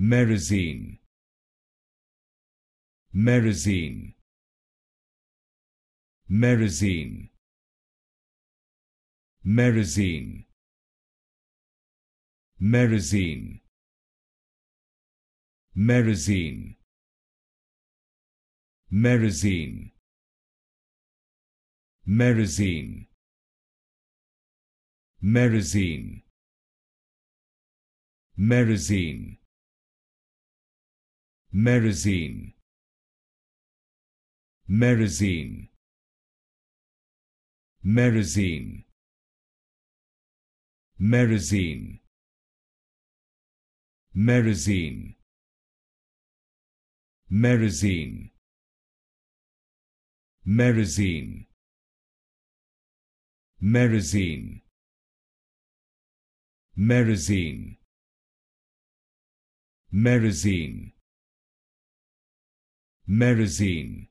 Merazine. Merazine. Merazine. Merazine. Merazine. Merazine. Merazine. Merazine. Merazine. Merazine. Merazine. Merazine. Merazine. Merazine. Merazine. Merazine. Merazine. Merazine. Merazine. Merazine. Merazine.